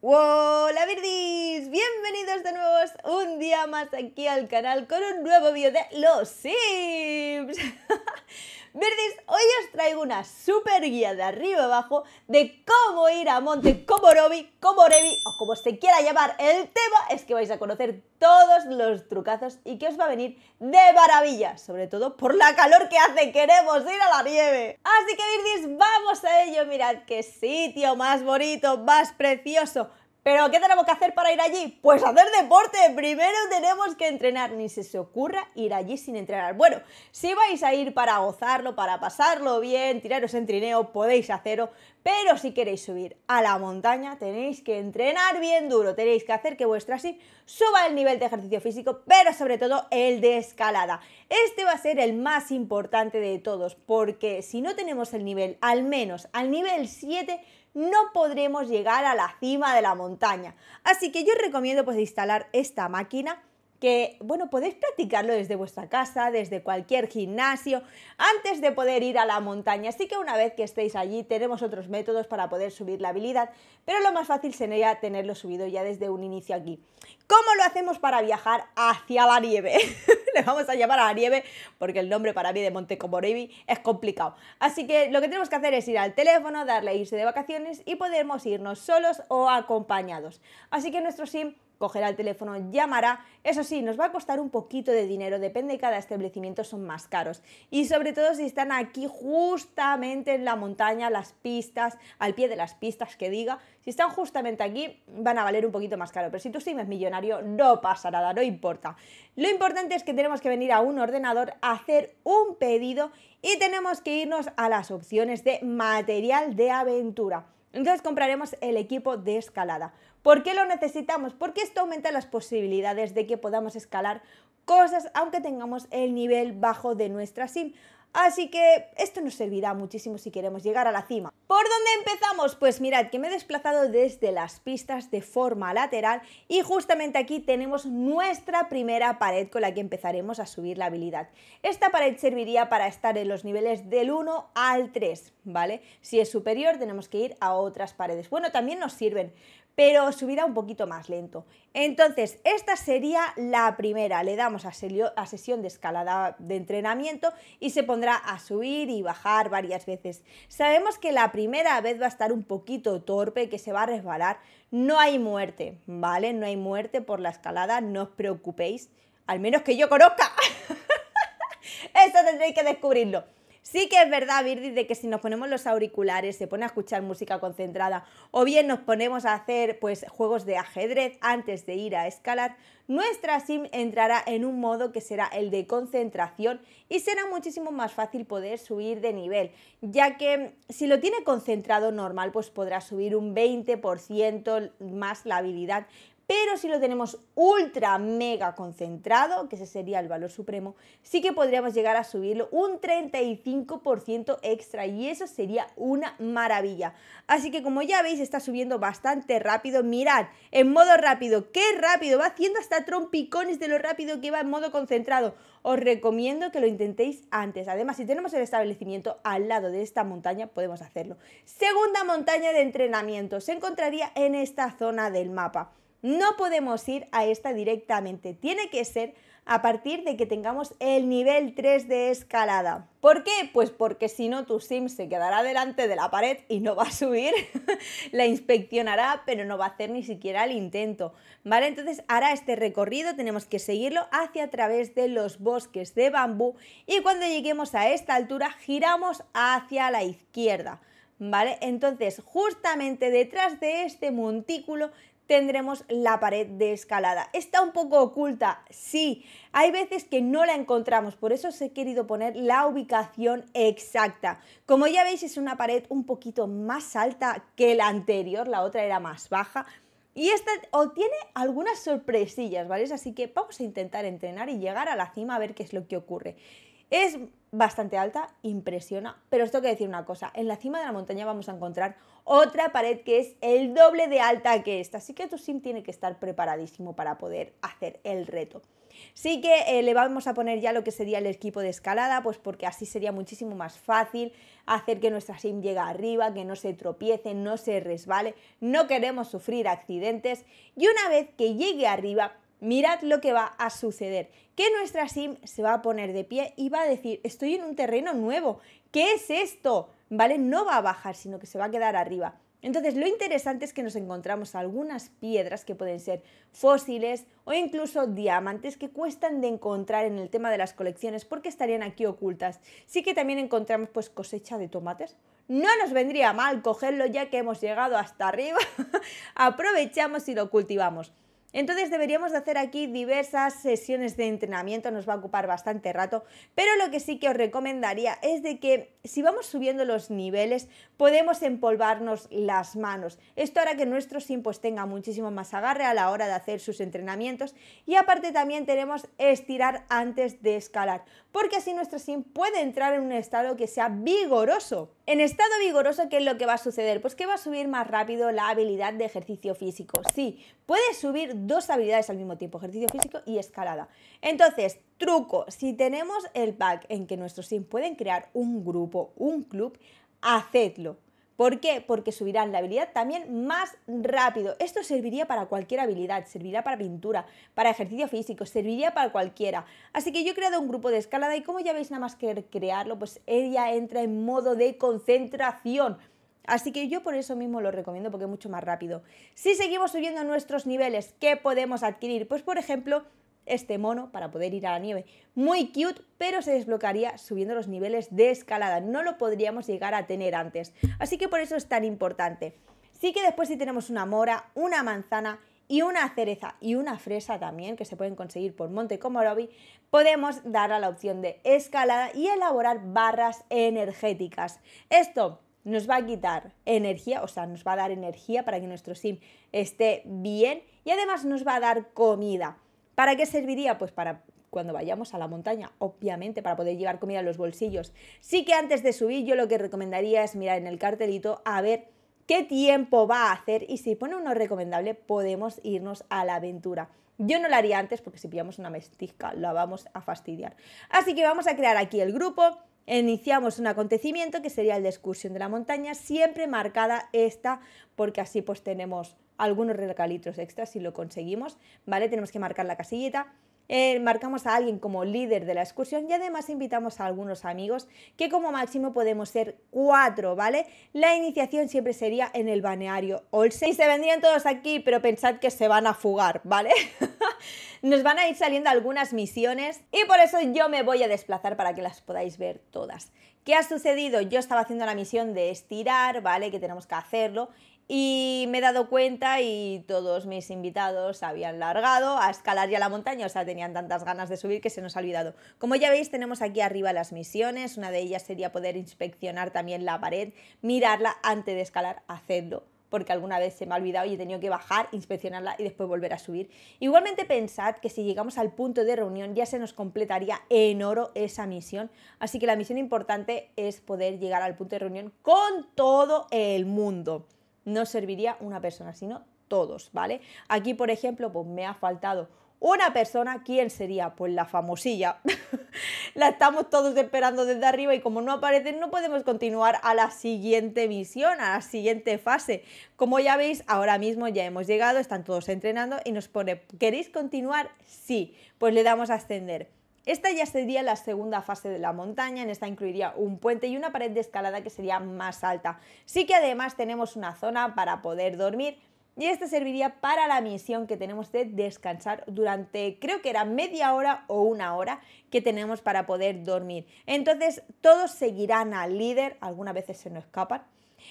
¡Hola Virdis! Bienvenidos de nuevo un día más aquí al canal con un nuevo vídeo de Los Sims. Virgis, hoy os traigo una super guía de arriba abajo de cómo ir a monte como Robi, como Revi o como se quiera llamar. El tema es que vais a conocer todos los trucazos y que os va a venir de maravilla, sobre todo por la calor que hace, queremos ir a la nieve. Así que Virgis, vamos a ello, mirad qué sitio más bonito, más precioso. Pero ¿qué tenemos que hacer para ir allí? Pues hacer deporte. Primero tenemos que entrenar. Ni se os ocurra ir allí sin entrenar. Bueno, si vais a ir para gozarlo, para pasarlo bien, tiraros en trineo, podéis hacerlo. Pero si queréis subir a la montaña, tenéis que entrenar bien duro. Tenéis que hacer que vuestra sí suba el nivel de ejercicio físico, pero sobre todo el de escalada. Este va a ser el más importante de todos, porque si no tenemos el nivel, al menos al nivel 7, no podremos llegar a la cima de la montaña. Así que yo os recomiendo pues instalar esta máquina que, bueno, podéis practicarlo desde vuestra casa, desde cualquier gimnasio, antes de poder ir a la montaña. Así que una vez que estéis allí, tenemos otros métodos para poder subir la habilidad, pero lo más fácil sería tenerlo subido ya desde un inicio aquí. ¿Cómo lo hacemos para viajar hacia la nieve? vamos a llamar a Nieve, porque el nombre para mí de Montecomorevi es complicado. Así que lo que tenemos que hacer es ir al teléfono, darle a irse de vacaciones y podemos irnos solos o acompañados. Así que nuestro sim cogerá el teléfono, llamará. Eso sí, nos va a costar un poquito de dinero, depende de cada establecimiento, son más caros. Y sobre todo si están aquí justamente en la montaña, las pistas, al pie de las pistas que diga, si están justamente aquí van a valer un poquito más caro. Pero si tú sí eres millonario, no pasa nada, no importa. Lo importante es que tenemos que venir a un ordenador, hacer un pedido y tenemos que irnos a las opciones de material de aventura. Entonces compraremos el equipo de escalada. ¿Por qué lo necesitamos? Porque esto aumenta las posibilidades de que podamos escalar cosas aunque tengamos el nivel bajo de nuestra sim. Así que esto nos servirá muchísimo si queremos llegar a la cima. ¿Por dónde empezamos? Pues mirad que me he desplazado desde las pistas de forma lateral y justamente aquí tenemos nuestra primera pared con la que empezaremos a subir la habilidad. Esta pared serviría para estar en los niveles del 1 al 3, ¿vale? Si es superior tenemos que ir a otras paredes. Bueno, también nos sirven, pero subirá un poquito más lento. Entonces, esta sería la primera. Le damos a, sesión de escalada de entrenamiento y se pondrá a subir y bajar varias veces. Sabemos que la primera vez va a estar un poquito torpe, que se va a resbalar. No hay muerte, ¿vale? No hay muerte por la escalada, no os preocupéis. Al menos que yo conozca. Eso tendréis que descubrirlo. Sí que es verdad, Virdi, de que si nos ponemos los auriculares, se pone a escuchar música concentrada o bien nos ponemos a hacer pues juegos de ajedrez antes de ir a escalar, nuestra sim entrará en un modo que será el de concentración y será muchísimo más fácil poder subir de nivel, ya que si lo tiene concentrado normal, pues podrá subir un 20% más la habilidad, pero si lo tenemos ultra mega concentrado, que ese sería el valor supremo, sí que podríamos llegar a subirlo un 35% extra y eso sería una maravilla. Así que como ya veis está subiendo bastante rápido, mirad, en modo rápido, qué rápido, va haciendo hasta trompicones de lo rápido que va en modo concentrado. Os recomiendo que lo intentéis antes. Además, si tenemos el establecimiento al lado de esta montaña, podemos hacerlo. Segunda montaña de entrenamiento, se encontraría en esta zona del mapa. No podemos ir a esta directamente, tiene que ser a partir de que tengamos el nivel 3 de escalada. ¿Por qué? Pues porque si no tu sim se quedará delante de la pared y no va a subir, la inspeccionará pero no va a hacer ni siquiera el intento, ¿vale? Entonces hará este recorrido, tenemos que seguirlo hacia a través de los bosques de bambú y cuando lleguemos a esta altura giramos hacia la izquierda. ¿Vale? Entonces, justamente detrás de este montículo tendremos la pared de escalada. Está un poco oculta, sí, hay veces que no la encontramos, por eso os he querido poner la ubicación exacta. Como ya veis es una pared un poquito más alta que la anterior, la otra era más baja, y esta tiene algunas sorpresillas, ¿vale? Así que vamos a intentar entrenar y llegar a la cima a ver qué es lo que ocurre. Es bastante alta, impresiona, pero os tengo que decir una cosa, en la cima de la montaña vamos a encontrar otra pared que es el doble de alta que esta, así que tu sim tiene que estar preparadísimo para poder hacer el reto. Sí que eh, le vamos a poner ya lo que sería el equipo de escalada, pues porque así sería muchísimo más fácil hacer que nuestra sim llegue arriba, que no se tropiece, no se resbale, no queremos sufrir accidentes y una vez que llegue arriba mirad lo que va a suceder, que nuestra SIM se va a poner de pie y va a decir, estoy en un terreno nuevo, ¿qué es esto? ¿Vale? No va a bajar, sino que se va a quedar arriba. Entonces, lo interesante es que nos encontramos algunas piedras que pueden ser fósiles o incluso diamantes que cuestan de encontrar en el tema de las colecciones porque estarían aquí ocultas. Sí que también encontramos pues cosecha de tomates. No nos vendría mal cogerlo ya que hemos llegado hasta arriba. Aprovechamos y lo cultivamos. Entonces deberíamos de hacer aquí diversas sesiones de entrenamiento, nos va a ocupar bastante rato, pero lo que sí que os recomendaría es de que si vamos subiendo los niveles podemos empolvarnos las manos. Esto hará que nuestro SIM tenga muchísimo más agarre a la hora de hacer sus entrenamientos y aparte también tenemos estirar antes de escalar, porque así nuestro sim puede entrar en un estado que sea vigoroso. En estado vigoroso, ¿qué es lo que va a suceder? Pues que va a subir más rápido la habilidad de ejercicio físico. Sí, puede subir dos habilidades al mismo tiempo, ejercicio físico y escalada. Entonces, truco, si tenemos el pack en que nuestros sims pueden crear un grupo, un club, hacedlo. ¿Por qué? Porque subirán la habilidad también más rápido. Esto serviría para cualquier habilidad, servirá para pintura, para ejercicio físico, serviría para cualquiera. Así que yo he creado un grupo de escalada y como ya veis nada más que crearlo, pues ella entra en modo de concentración Así que yo por eso mismo lo recomiendo porque es mucho más rápido. Si seguimos subiendo nuestros niveles, ¿qué podemos adquirir? Pues por ejemplo, este mono para poder ir a la nieve. Muy cute, pero se desbloquearía subiendo los niveles de escalada. No lo podríamos llegar a tener antes. Así que por eso es tan importante. Sí que después si tenemos una mora, una manzana y una cereza y una fresa también, que se pueden conseguir por Monte Comorobi, podemos dar a la opción de escalada y elaborar barras energéticas. Esto nos va a quitar energía, o sea, nos va a dar energía para que nuestro SIM esté bien y además nos va a dar comida. ¿Para qué serviría? Pues para cuando vayamos a la montaña, obviamente, para poder llevar comida a los bolsillos. Sí que antes de subir yo lo que recomendaría es mirar en el cartelito a ver qué tiempo va a hacer y si pone uno recomendable podemos irnos a la aventura. Yo no lo haría antes porque si pillamos una mestizca la vamos a fastidiar. Así que vamos a crear aquí el grupo iniciamos un acontecimiento que sería el de excursión de la montaña, siempre marcada esta, porque así pues tenemos algunos recalitros extras si lo conseguimos, ¿vale? Tenemos que marcar la casillita eh, marcamos a alguien como líder de la excursión y además invitamos a algunos amigos que como máximo podemos ser cuatro, ¿vale? La iniciación siempre sería en el baneario Olsen. Y se vendrían todos aquí, pero pensad que se van a fugar, ¿vale? Nos van a ir saliendo algunas misiones y por eso yo me voy a desplazar para que las podáis ver todas. ¿Qué ha sucedido? Yo estaba haciendo la misión de estirar, ¿vale? Que tenemos que hacerlo y me he dado cuenta y todos mis invitados habían largado a escalar ya la montaña, o sea, tenían tantas ganas de subir que se nos ha olvidado. Como ya veis, tenemos aquí arriba las misiones, una de ellas sería poder inspeccionar también la pared, mirarla antes de escalar, hacerlo porque alguna vez se me ha olvidado y he tenido que bajar, inspeccionarla y después volver a subir. Igualmente pensad que si llegamos al punto de reunión ya se nos completaría en oro esa misión, así que la misión importante es poder llegar al punto de reunión con todo el mundo no serviría una persona, sino todos, ¿vale? Aquí, por ejemplo, pues me ha faltado una persona, ¿quién sería? Pues la famosilla. la estamos todos esperando desde arriba y como no aparece no podemos continuar a la siguiente misión, a la siguiente fase. Como ya veis, ahora mismo ya hemos llegado, están todos entrenando y nos pone, ¿queréis continuar? Sí, pues le damos a ascender. Esta ya sería la segunda fase de la montaña, en esta incluiría un puente y una pared de escalada que sería más alta. Sí que además tenemos una zona para poder dormir y esta serviría para la misión que tenemos de descansar durante creo que era media hora o una hora que tenemos para poder dormir. Entonces todos seguirán al líder, algunas veces se nos escapan.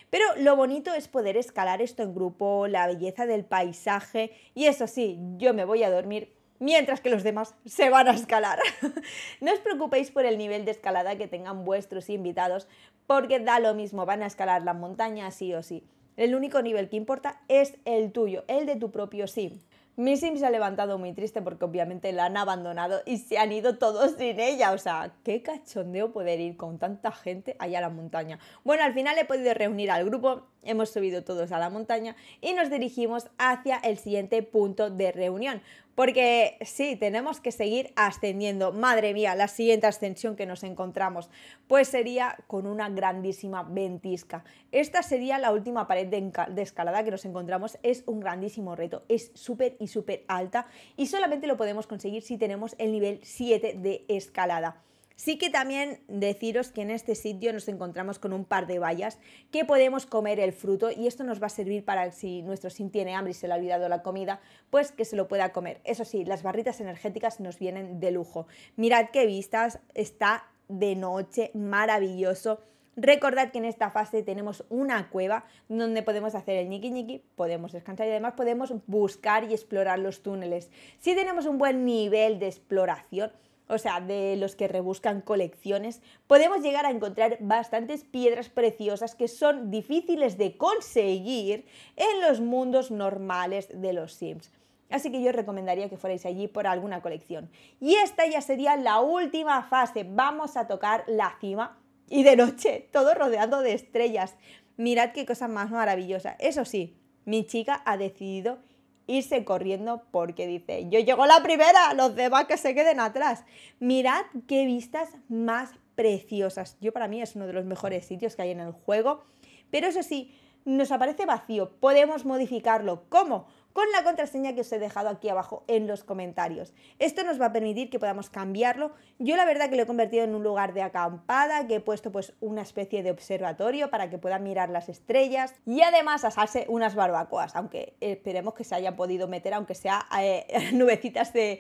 Pero lo bonito es poder escalar esto en grupo, la belleza del paisaje y eso sí, yo me voy a dormir mientras que los demás se van a escalar. no os preocupéis por el nivel de escalada que tengan vuestros invitados, porque da lo mismo, van a escalar la montaña sí o sí. El único nivel que importa es el tuyo, el de tu propio sim. Mi sim se ha levantado muy triste porque obviamente la han abandonado y se han ido todos sin ella. O sea, qué cachondeo poder ir con tanta gente allá a la montaña. Bueno, al final he podido reunir al grupo hemos subido todos a la montaña y nos dirigimos hacia el siguiente punto de reunión. Porque sí, tenemos que seguir ascendiendo. Madre mía, la siguiente ascensión que nos encontramos, pues sería con una grandísima ventisca. Esta sería la última pared de, de escalada que nos encontramos. Es un grandísimo reto, es súper y súper alta y solamente lo podemos conseguir si tenemos el nivel 7 de escalada. Sí que también deciros que en este sitio nos encontramos con un par de bayas que podemos comer el fruto y esto nos va a servir para si nuestro sim tiene hambre y se le ha olvidado la comida, pues que se lo pueda comer. Eso sí, las barritas energéticas nos vienen de lujo. Mirad qué vistas, está de noche, maravilloso. Recordad que en esta fase tenemos una cueva donde podemos hacer el niqui ñiqui, podemos descansar y además podemos buscar y explorar los túneles. Si tenemos un buen nivel de exploración, o sea, de los que rebuscan colecciones, podemos llegar a encontrar bastantes piedras preciosas que son difíciles de conseguir en los mundos normales de los Sims. Así que yo os recomendaría que fuerais allí por alguna colección. Y esta ya sería la última fase. Vamos a tocar la cima y de noche, todo rodeado de estrellas. Mirad qué cosa más maravillosa. Eso sí, mi chica ha decidido irse corriendo porque dice, yo llego la primera, los demás que se queden atrás. Mirad qué vistas más preciosas. Yo para mí es uno de los mejores sitios que hay en el juego, pero eso sí, nos aparece vacío. Podemos modificarlo. ¿Cómo? con la contraseña que os he dejado aquí abajo en los comentarios. Esto nos va a permitir que podamos cambiarlo. Yo la verdad que lo he convertido en un lugar de acampada, que he puesto pues una especie de observatorio para que puedan mirar las estrellas y además asarse unas barbacoas, aunque esperemos que se hayan podido meter, aunque sea eh, nubecitas de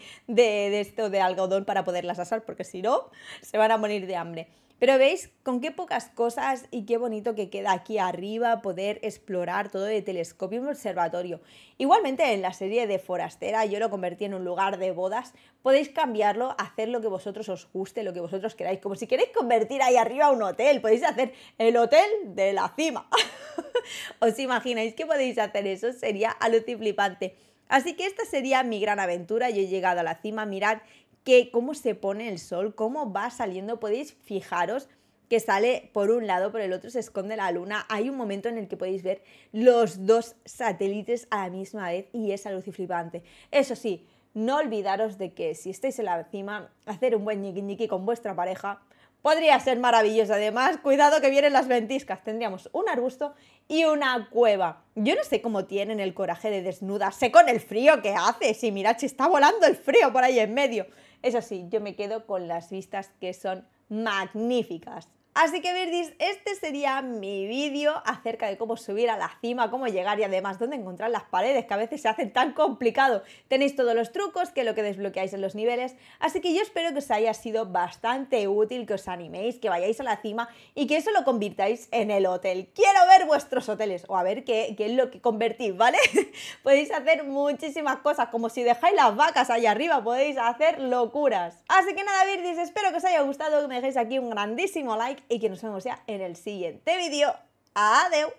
esto de algodón para poderlas asar, porque si no, se van a morir de hambre. Pero veis con qué pocas cosas y qué bonito que queda aquí arriba poder explorar todo de telescopio y un observatorio. Igualmente en la serie de Forastera yo lo convertí en un lugar de bodas. Podéis cambiarlo, hacer lo que vosotros os guste, lo que vosotros queráis. Como si queréis convertir ahí arriba un hotel, podéis hacer el hotel de la cima. ¿Os imagináis que podéis hacer eso? Sería aluciflipante. Así que esta sería mi gran aventura. Yo he llegado a la cima. Mirad que cómo se pone el sol, cómo va saliendo, podéis fijaros que sale por un lado, por el otro se esconde la luna. Hay un momento en el que podéis ver los dos satélites a la misma vez y es algo flipante. Eso sí, no olvidaros de que si estáis en la cima, hacer un buen niqui-niqui con vuestra pareja podría ser maravilloso. Además, cuidado que vienen las ventiscas. Tendríamos un arbusto y una cueva. Yo no sé cómo tienen el coraje de desnudarse con el frío que hace. Si mirad, si está volando el frío por ahí en medio. Eso sí, yo me quedo con las vistas que son magníficas. Así que Virdis, este sería mi vídeo acerca de cómo subir a la cima, cómo llegar y además dónde encontrar las paredes que a veces se hacen tan complicado. Tenéis todos los trucos, que lo que desbloqueáis en los niveles, así que yo espero que os haya sido bastante útil, que os animéis, que vayáis a la cima y que eso lo convirtáis en el hotel. Quiero ver vuestros hoteles o a ver qué, es lo que convertís, ¿vale? podéis hacer muchísimas cosas, como si dejáis las vacas ahí arriba, podéis hacer locuras. Así que nada Virdis, espero que os haya gustado, que me dejéis aquí un grandísimo like y que nos vemos ya en el siguiente vídeo. ¡Adeu!